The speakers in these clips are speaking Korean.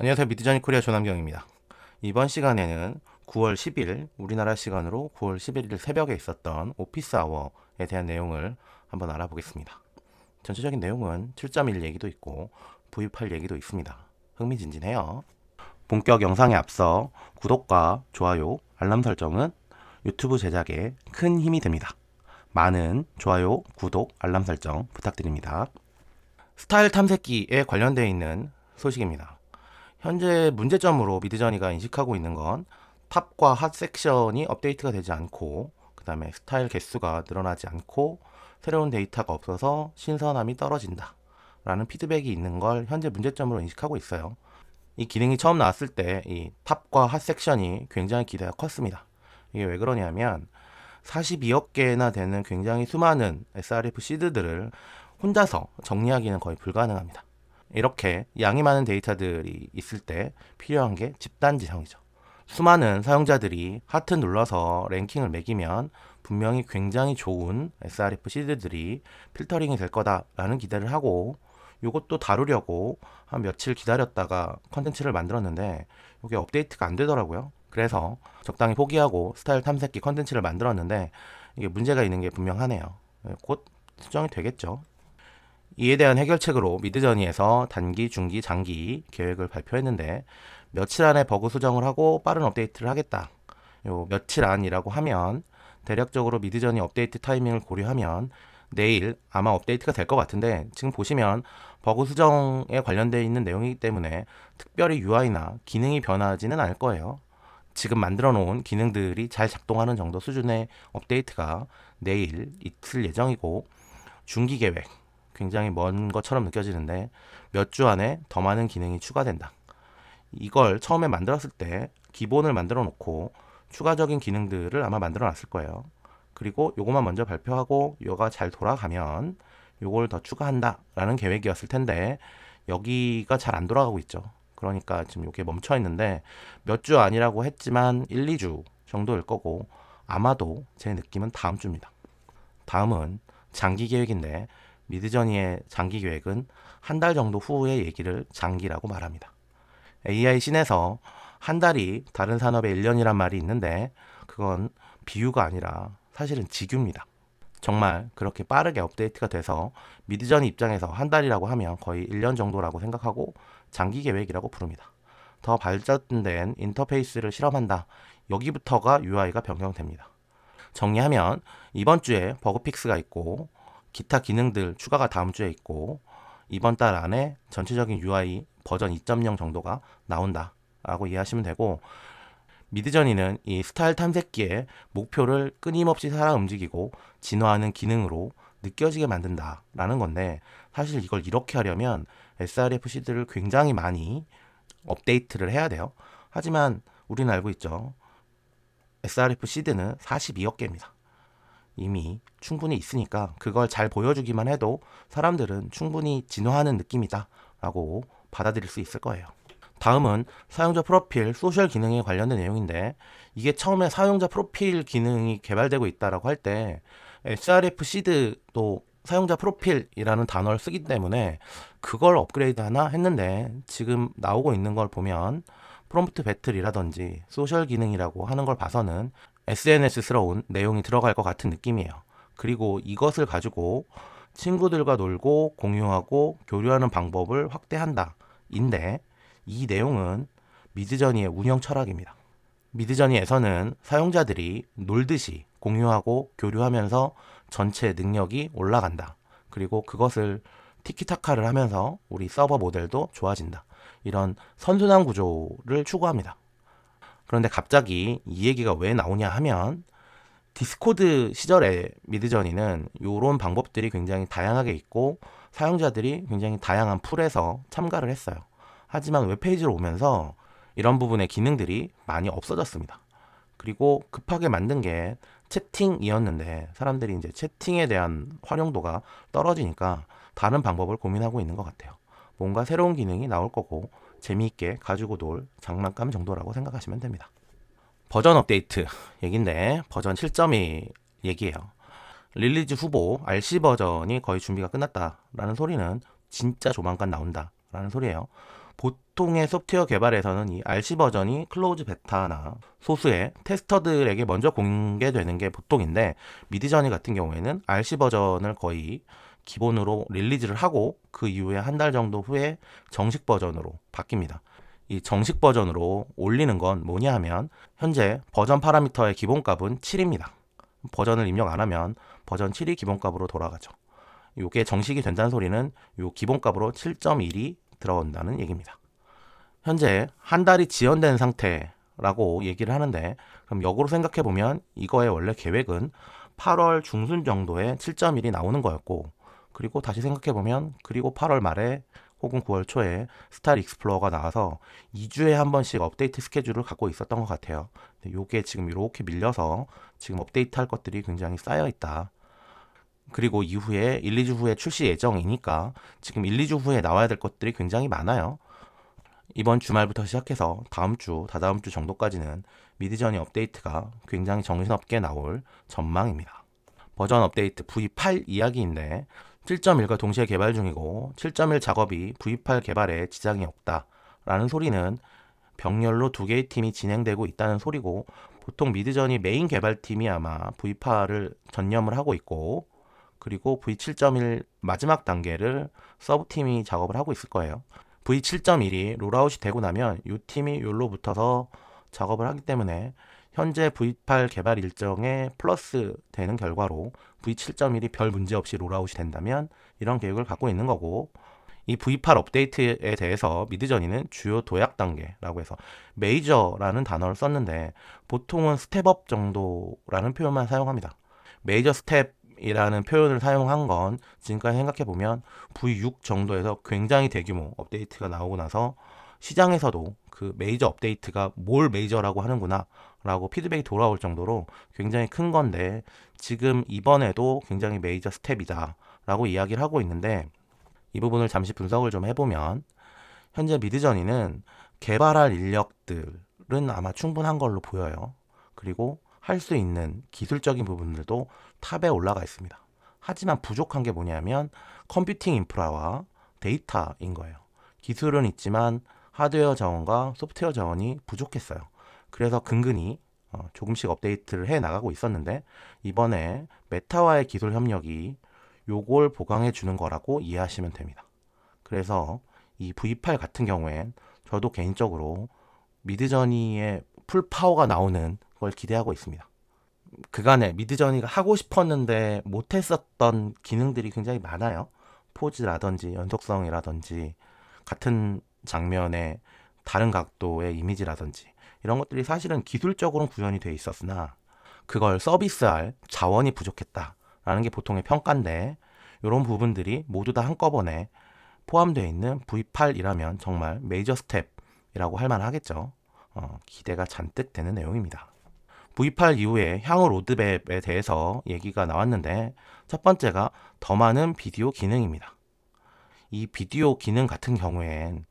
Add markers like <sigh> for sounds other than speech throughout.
안녕하세요. 미드저니 코리아 조남경입니다. 이번 시간에는 9월 10일 우리나라 시간으로 9월 11일 새벽에 있었던 오피스 아워에 대한 내용을 한번 알아보겠습니다. 전체적인 내용은 7.1 얘기도 있고 V8 얘기도 있습니다. 흥미진진해요. 본격 영상에 앞서 구독과 좋아요, 알람 설정은 유튜브 제작에 큰 힘이 됩니다. 많은 좋아요, 구독, 알람 설정 부탁드립니다. 스타일 탐색기에 관련되어 있는 소식입니다. 현재 문제점으로 미드저니가 인식하고 있는 건 탑과 핫 섹션이 업데이트가 되지 않고 그 다음에 스타일 개수가 늘어나지 않고 새로운 데이터가 없어서 신선함이 떨어진다 라는 피드백이 있는 걸 현재 문제점으로 인식하고 있어요 이 기능이 처음 나왔을 때 이 탑과 핫 섹션이 굉장히 기대가 컸습니다 이게 왜 그러냐면 42억 개나 되는 굉장히 수많은 SRF 시드들을 혼자서 정리하기는 거의 불가능합니다 이렇게 양이 많은 데이터들이 있을 때 필요한 게 집단 지성이죠. 수많은 사용자들이 하트 눌러서 랭킹을 매기면 분명히 굉장히 좋은 SRF 시드들이 필터링이 될 거다라는 기대를 하고 이것도 다루려고 한 며칠 기다렸다가 컨텐츠를 만들었는데 이게 업데이트가 안 되더라고요. 그래서 적당히 포기하고 스타일 탐색기 컨텐츠를 만들었는데 이게 문제가 있는 게 분명하네요. 네, 곧 수정이 되겠죠. 이에 대한 해결책으로 미드저니에서 단기, 중기, 장기 계획을 발표했는데 며칠 안에 버그 수정을 하고 빠른 업데이트를 하겠다. 요 며칠 안이라고 하면 대략적으로 미드저니 업데이트 타이밍을 고려하면 내일 아마 업데이트가 될 것 같은데 지금 보시면 버그 수정에 관련되어 있는 내용이기 때문에 특별히 UI나 기능이 변하지는 않을 거예요. 지금 만들어 놓은 기능들이 잘 작동하는 정도 수준의 업데이트가 내일 있을 예정이고 중기 계획 굉장히 먼 것처럼 느껴지는데 몇 주 안에 더 많은 기능이 추가된다. 이걸 처음에 만들었을 때 기본을 만들어 놓고 추가적인 기능들을 아마 만들어 놨을 거예요. 그리고 요것만 먼저 발표하고 요가 잘 돌아가면 요걸 더 추가한다라는 계획이었을 텐데 여기가 잘 안 돌아가고 있죠. 그러니까 지금 요게 멈춰 있는데 몇 주 아니라고 했지만 1, 2주 정도일 거고 아마도 제 느낌은 다음 주입니다. 다음은 장기 계획인데 미드저니의 장기 계획은 한 달 정도 후의 얘기를 장기라고 말합니다. AI 신에서한 달이 다른 산업의 1년이란 말이 있는데 그건 비유가 아니라 사실은 직유입니다. 정말 그렇게 빠르게 업데이트가 돼서 미드전니 입장에서 한 달이라고 하면 거의 1년 정도라고 생각하고 장기 계획이라고 부릅니다. 더 발전된 인터페이스를 실험한다. 여기부터가 UI가 변경됩니다. 정리하면 이번 주에 버그픽스가 있고 기타 기능들 추가가 다음 주에 있고 이번 달 안에 전체적인 UI 버전 2.0 정도가 나온다 라고 이해하시면 되고 미드저니는 이 스타일 탐색기에 목표를 끊임없이 살아 움직이고 진화하는 기능으로 느껴지게 만든다 라는 건데 사실 이걸 이렇게 하려면 s r f 시드를 굉장히 많이 업데이트를 해야 돼요 하지만 우리는 알고 있죠 s r f 시드는 42억 개입니다 이미 충분히 있으니까 그걸 잘 보여주기만 해도 사람들은 충분히 진화하는 느낌이다 라고 받아들일 수 있을 거예요. 다음은 사용자 프로필 소셜 기능에 관련된 내용인데 이게 처음에 사용자 프로필 기능이 개발되고 있다라고 할 때 SRF 시드도 사용자 프로필이라는 단어를 쓰기 때문에 그걸 업그레이드 하나 했는데 지금 나오고 있는 걸 보면 프롬프트 배틀이라든지 소셜 기능이라고 하는 걸 봐서는 SNS스러운 내용이 들어갈 것 같은 느낌이에요. 그리고 이것을 가지고 친구들과 놀고 공유하고 교류하는 방법을 확대한다. 인데 이 내용은 미드저니의 운영 철학입니다. 미드저니에서는 사용자들이 놀듯이 공유하고 교류하면서 전체 능력이 올라간다. 그리고 그것을 티키타카를 하면서 우리 서버 모델도 좋아진다. 이런 선순환 구조를 추구합니다. 그런데 갑자기 이 얘기가 왜 나오냐 하면 디스코드 시절에 미드저니는 이런 방법들이 굉장히 다양하게 있고 사용자들이 굉장히 다양한 풀에서 참가를 했어요. 하지만 웹페이지로 오면서 이런 부분의 기능들이 많이 없어졌습니다. 그리고 급하게 만든 게 채팅이었는데 사람들이 이제 채팅에 대한 활용도가 떨어지니까 다른 방법을 고민하고 있는 것 같아요. 뭔가 새로운 기능이 나올 거고 재미있게 가지고 놀 장난감 정도라고 생각하시면 됩니다. 버전 업데이트 얘긴데 버전 7.2 얘기예요. 릴리즈 후보 RC 버전이 거의 준비가 끝났다라는 소리는 진짜 조만간 나온다라는 소리예요. 보통의 소프트웨어 개발에서는 이 RC 버전이 클로즈 베타나 소수의 테스터들에게 먼저 공개되는 게 보통인데 미디저니 같은 경우에는 RC 버전을 거의 기본으로 릴리즈를 하고 그 이후에 한 달 정도 후에 정식 버전으로 바뀝니다. 이 정식 버전으로 올리는 건 뭐냐 하면 현재 버전 파라미터의 기본값은 7입니다. 버전을 입력 안 하면 버전 7이 기본값으로 돌아가죠. 이게 정식이 된다는 소리는 이 기본값으로 7.1이 들어온다는 얘기입니다. 현재 한 달이 지연된 상태라고 얘기를 하는데 그럼 역으로 생각해 보면 이거의 원래 계획은 8월 중순 정도에 7.1이 나오는 거였고 그리고 다시 생각해 보면 그리고 8월 말에 혹은 9월 초에 스타일 익스플로어가 나와서 2주에 한 번씩 업데이트 스케줄을 갖고 있었던 것 같아요. 요게 지금 이렇게 밀려서 지금 업데이트 할 것들이 굉장히 쌓여 있다. 그리고 이후에 1, 2주 후에 출시 예정이니까 지금 1, 2주 후에 나와야 될 것들이 굉장히 많아요. 이번 주말부터 시작해서 다음 주, 다다음 주 정도까지는 미디저이 업데이트가 굉장히 정신없게 나올 전망입니다. 버전 업데이트 V8 이야기인데 7.1과 동시에 개발 중이고 7.1 작업이 V8 개발에 지장이 없다. 라는 소리는 병렬로 두 개의 팀이 진행되고 있다는 소리고 보통 미드전이 메인 개발팀이 아마 V8을 전념을 하고 있고 그리고 V7.1 마지막 단계를 서브팀이 작업을 하고 있을 거예요. V7.1이 롤아웃이 되고 나면 이 팀이 욜로 붙어서 작업을 하기 때문에 현재 V8 개발 일정에 플러스 되는 결과로 V7.1이 별 문제 없이 롤아웃이 된다면 이런 계획을 갖고 있는 거고 이 V8 업데이트에 대해서 미드저니는 주요 도약 단계라고 해서 메이저라는 단어를 썼는데 보통은 스텝업 정도라는 표현만 사용합니다. 메이저 스텝이라는 표현을 사용한 건 지금까지 생각해 보면 V6 정도에서 굉장히 대규모 업데이트가 나오고 나서 시장에서도 그 메이저 업데이트가 뭘 메이저라고 하는구나 라고 피드백이 돌아올 정도로 굉장히 큰 건데 지금 이번에도 굉장히 메이저 스텝이다 라고 이야기를 하고 있는데 이 부분을 잠시 분석을 좀 해보면 현재 미드저니는 개발할 인력들은 아마 충분한 걸로 보여요. 그리고 할 수 있는 기술적인 부분들도 탑에 올라가 있습니다. 하지만 부족한 게 뭐냐면 컴퓨팅 인프라와 데이터인 거예요. 기술은 있지만 하드웨어 자원과 소프트웨어 자원이 부족했어요. 그래서 근근히 어, 조금씩 업데이트를 해 나가고 있었는데 이번에 메타와의 기술 협력이 요걸 보강해 주는 거라고 이해하시면 됩니다. 그래서 이 V8 같은 경우엔 저도 개인적으로 미드저니의 풀 파워가 나오는 걸 기대하고 있습니다. 그간에 미드저니가 하고 싶었는데 못했었던 기능들이 굉장히 많아요. 포즈라든지 연속성이라든지 같은 장면의 다른 각도의 이미지라든지 이런 것들이 사실은 기술적으로는 구현이 돼 있었으나 그걸 서비스할 자원이 부족했다라는 게 보통의 평가인데 이런 부분들이 모두 다 한꺼번에 포함되어 있는 V8이라면 정말 메이저 스텝이라고 할 만하겠죠. 어, 기대가 잔뜩 되는 내용입니다. V8 이후에 향후 로드맵에 대해서 얘기가 나왔는데 첫 번째가 더 많은 비디오 기능입니다. 이 비디오 기능 같은 경우엔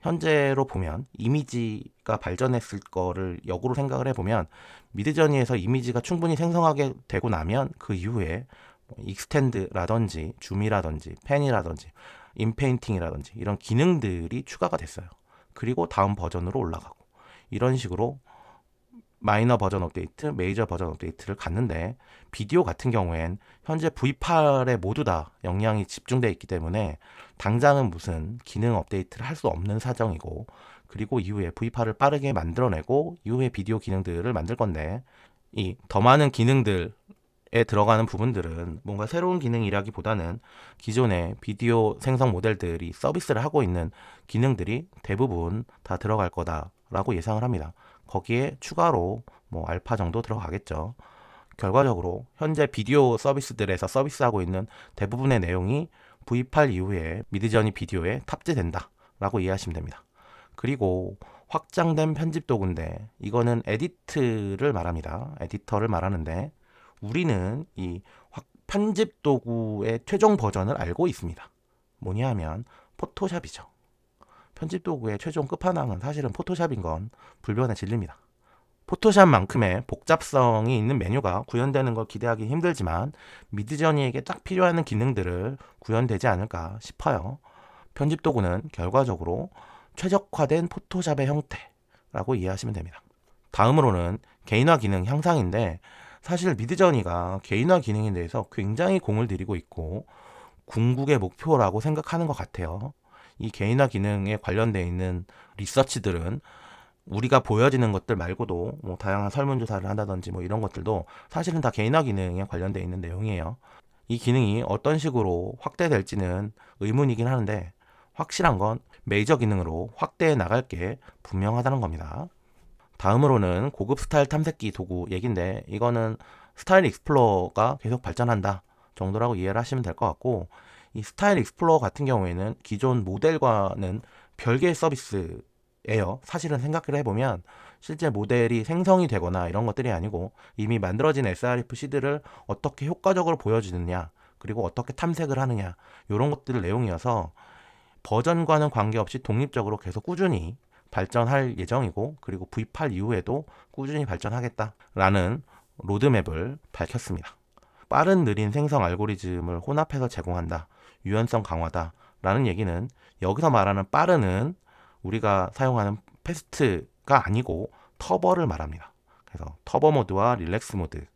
현재로 보면 이미지가 발전했을 거를 역으로 생각을 해보면 미드저니에서 이미지가 충분히 생성하게 되고 나면 그 이후에 뭐 익스텐드라든지 줌이라든지 펜이라든지 인페인팅이라든지 이런 기능들이 추가가 됐어요. 그리고 다음 버전으로 올라가고 이런 식으로 마이너 버전 업데이트, 메이저 버전 업데이트를 갔는데 비디오 같은 경우엔 현재 V8에 모두 다 역량이 집중되어 있기 때문에 당장은 무슨 기능 업데이트를 할 수 없는 사정이고 그리고 이후에 V8을 빠르게 만들어내고 이후에 비디오 기능들을 만들 건데 이 더 많은 기능들 에 들어가는 부분들은 뭔가 새로운 기능이라기보다는 기존의 비디오 생성 모델들이 서비스를 하고 있는 기능들이 대부분 다 들어갈 거다라고 예상을 합니다. 거기에 추가로 뭐 알파 정도 들어가겠죠. 결과적으로 현재 비디오 서비스들에서 서비스하고 있는 대부분의 내용이 V8 이후에 미드저니 비디오에 탑재된다 라고 이해하시면 됩니다. 그리고 확장된 편집 도구인데 이거는 에디트를 말합니다. 에디터를 말하는데 우리는 이 편집 도구의 최종 버전을 알고 있습니다. 뭐냐 하면 포토샵이죠. 편집 도구의 최종 끝판왕은 사실은 포토샵인 건 불변의 진리입니다. 포토샵만큼의 복잡성이 있는 메뉴가 구현되는 걸 기대하기 힘들지만 미드저니에게 딱 필요한 기능들을 구현되지 않을까 싶어요. 편집 도구는 결과적으로 최적화된 포토샵의 형태라고 이해하시면 됩니다. 다음으로는 개인화 기능 향상인데 사실 미드저니가 개인화 기능에 대해서 굉장히 공을 들이고 있고 궁극의 목표라고 생각하는 것 같아요. 이 개인화 기능에 관련돼 있는 리서치들은 우리가 보여지는 것들 말고도 뭐 다양한 설문조사를 한다든지 뭐 이런 것들도 사실은 다 개인화 기능에 관련돼 있는 내용이에요. 이 기능이 어떤 식으로 확대될지는 의문이긴 하는데 확실한 건 메이저 기능으로 확대해 나갈 게 분명하다는 겁니다. 다음으로는 고급 스타일 탐색기 도구 얘긴데 이거는 스타일 익스플로어가 계속 발전한다 정도라고 이해를 하시면 될 것 같고 이 스타일 익스플로어 같은 경우에는 기존 모델과는 별개의 서비스예요. 사실은 생각을 해보면 실제 모델이 생성이 되거나 이런 것들이 아니고 이미 만들어진 SRF 시드를 어떻게 효과적으로 보여주느냐 그리고 어떻게 탐색을 하느냐 이런 것들 내용이어서 버전과는 관계없이 독립적으로 계속 꾸준히 발전할 예정이고 그리고 구입할 이후에도 꾸준히 발전하겠다라는 로드맵을 밝혔습니다. 빠른 느린 생성 알고리즘을 혼합해서 제공한다. 유연성 강화다라는 얘기는 여기서 말하는 빠르는 우리가 사용하는 패스트가 아니고 터버를 말합니다. 그래서 터버 모드와 릴렉스 모드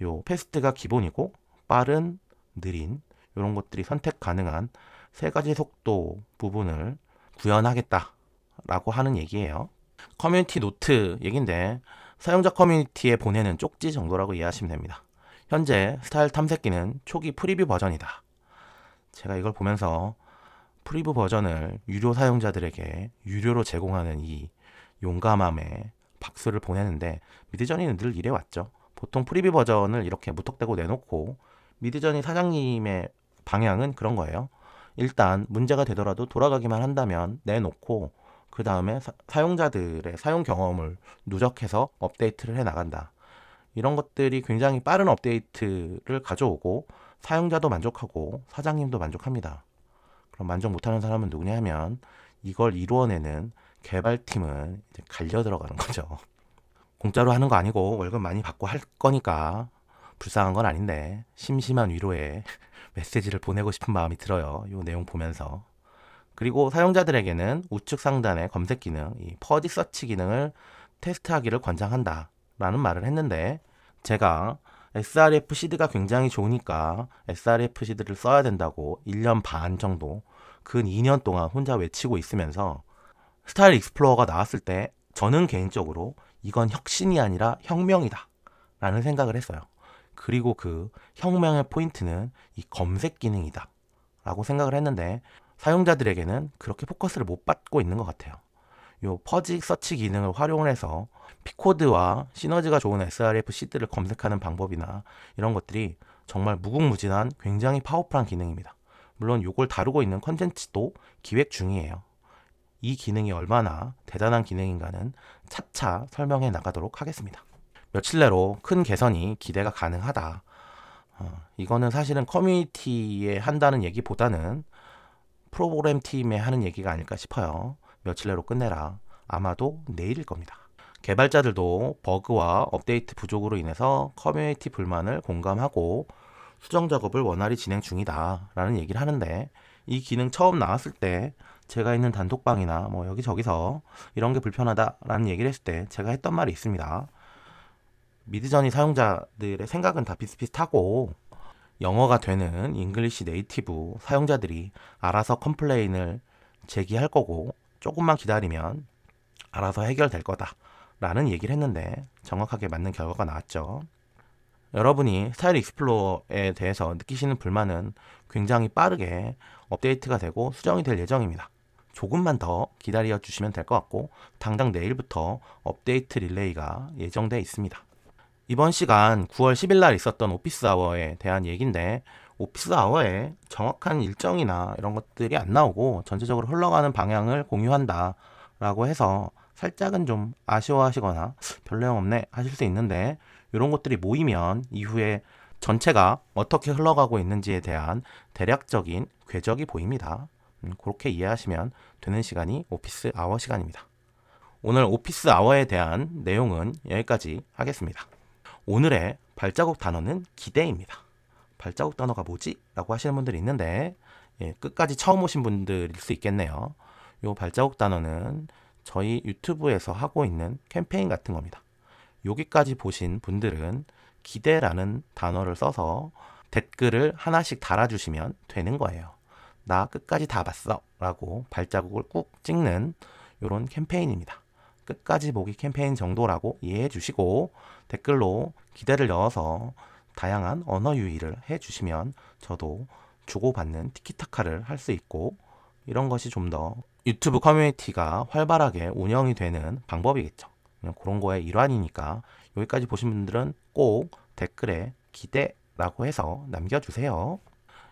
요 패스트가 기본이고 빠른, 느린 이런 것들이 선택 가능한 세 가지 속도 부분을 구현하겠다라고 하는 얘기예요. 커뮤니티 노트 얘긴데 사용자 커뮤니티에 보내는 쪽지 정도라고 이해하시면 됩니다. 현재 스타일 탐색기는 초기 프리뷰 버전이다. 제가 이걸 보면서 프리브 버전을 유료 사용자들에게 유료로 제공하는 이 용감함에 박수를 보내는데 미드저니는 늘 이래왔죠. 보통 프리뷰 버전을 이렇게 무턱대고 내놓고 미드저니 사장님의 방향은 그런 거예요. 일단 문제가 되더라도 돌아가기만 한다면 내놓고 그 다음에 사용자들의 사용 경험을 누적해서 업데이트를 해 나간다. 이런 것들이 굉장히 빠른 업데이트를 가져오고 사용자도 만족하고 사장님도 만족합니다. 그럼 만족 못하는 사람은 누구냐 하면 이걸 이루어내는 개발팀은 이제 갈려 들어가는 거죠. <laughs> 공짜로 하는 거 아니고 월급 많이 받고 할 거니까 불쌍한 건 아닌데 심심한 위로의 <laughs> 메시지를 보내고 싶은 마음이 들어요. 이 내용 보면서. 그리고 사용자들에게는 우측 상단의 검색 기능, 이 퍼디 서치 기능을 테스트하기를 권장한다 라는 말을 했는데 제가 SRF 시드가 굉장히 좋으니까 SRF 시드를 써야 된다고 1년 반 정도 근 2년 동안 혼자 외치고 있으면서 스타일 익스플로어가 나왔을 때 저는 개인적으로 이건 혁신이 아니라 혁명이다 라는 생각을 했어요. 그리고 그 혁명의 포인트는 이 검색 기능이다 라고 생각을 했는데 사용자들에게는 그렇게 포커스를 못 받고 있는 것 같아요. 요 퍼지 서치 기능을 활용을 해서 피코드와 시너지가 좋은 SRF 시드를 검색하는 방법이나 이런 것들이 정말 무궁무진한 굉장히 파워풀한 기능입니다. 물론 요걸 다루고 있는 컨텐츠도 기획 중이에요. 이 기능이 얼마나 대단한 기능인가는 차차 설명해 나가도록 하겠습니다. 며칠 내로 큰 개선이 기대가 가능하다. 어, 이거는 사실은 커뮤니티에 한다는 얘기보다는 프로그램 팀에 하는 얘기가 아닐까 싶어요. 며칠 내로 끝내라. 아마도 내일일 겁니다. 개발자들도 버그와 업데이트 부족으로 인해서 커뮤니티 불만을 공감하고 수정 작업을 원활히 진행 중이다 라는 얘기를 하는데 이 기능 처음 나왔을 때 제가 있는 단톡방이나 뭐 여기저기서 이런 게 불편하다라는 얘기를 했을 때 제가 했던 말이 있습니다. 미드전이 사용자들의 생각은 다 비슷비슷하고 영어가 되는 잉글리시 네이티브 사용자들이 알아서 컴플레인을 제기할 거고 조금만 기다리면 알아서 해결될 거다. 라는 얘기를 했는데 정확하게 맞는 결과가 나왔죠. 여러분이 스타일 익스플로어에 대해서 느끼시는 불만은 굉장히 빠르게 업데이트가 되고 수정이 될 예정입니다. 조금만 더 기다려 주시면 될 것 같고 당장 내일부터 업데이트 릴레이가 예정돼 있습니다. 이번 시간 9월 10일 날 있었던 오피스 아워에 대한 얘기인데 오피스 아워에 정확한 일정이나 이런 것들이 안 나오고 전체적으로 흘러가는 방향을 공유한다라고 해서 살짝은 좀 아쉬워하시거나 별 내용 없네 하실 수 있는데 이런 것들이 모이면 이후에 전체가 어떻게 흘러가고 있는지에 대한 대략적인 궤적이 보입니다. 음, 그렇게 이해하시면 되는 시간이 오피스 아워 시간입니다. 오늘 오피스 아워에 대한 내용은 여기까지 하겠습니다. 오늘의 발자국 단어는 기대입니다. 발자국 단어가 뭐지? 라고 하시는 분들이 있는데 예, 끝까지 처음 오신 분들일 수 있겠네요. 이 발자국 단어는 저희 유튜브에서 하고 있는 캠페인 같은 겁니다. 여기까지 보신 분들은 기대라는 단어를 써서 댓글을 하나씩 달아주시면 되는 거예요. 나 끝까지 다 봤어 라고 발자국을 꾹 찍는 이런 캠페인입니다. 끝까지 보기 캠페인 정도라고 이해해 주시고 댓글로 기대를 넣어서 다양한 언어 유의를해 주시면 저도 주고받는 티키타카를 할 수 있고 이런 것이 좀 더 유튜브 커뮤니티가 활발하게 운영이 되는 방법이겠죠. 그냥 그런 거에 일환이니까 여기까지 보신 분들은 꼭 댓글에 기대라고 해서 남겨주세요.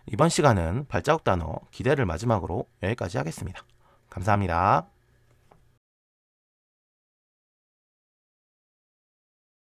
이번 시간은 발자국 단어 기대를 마지막으로 여기까지 하겠습니다. 감사합니다.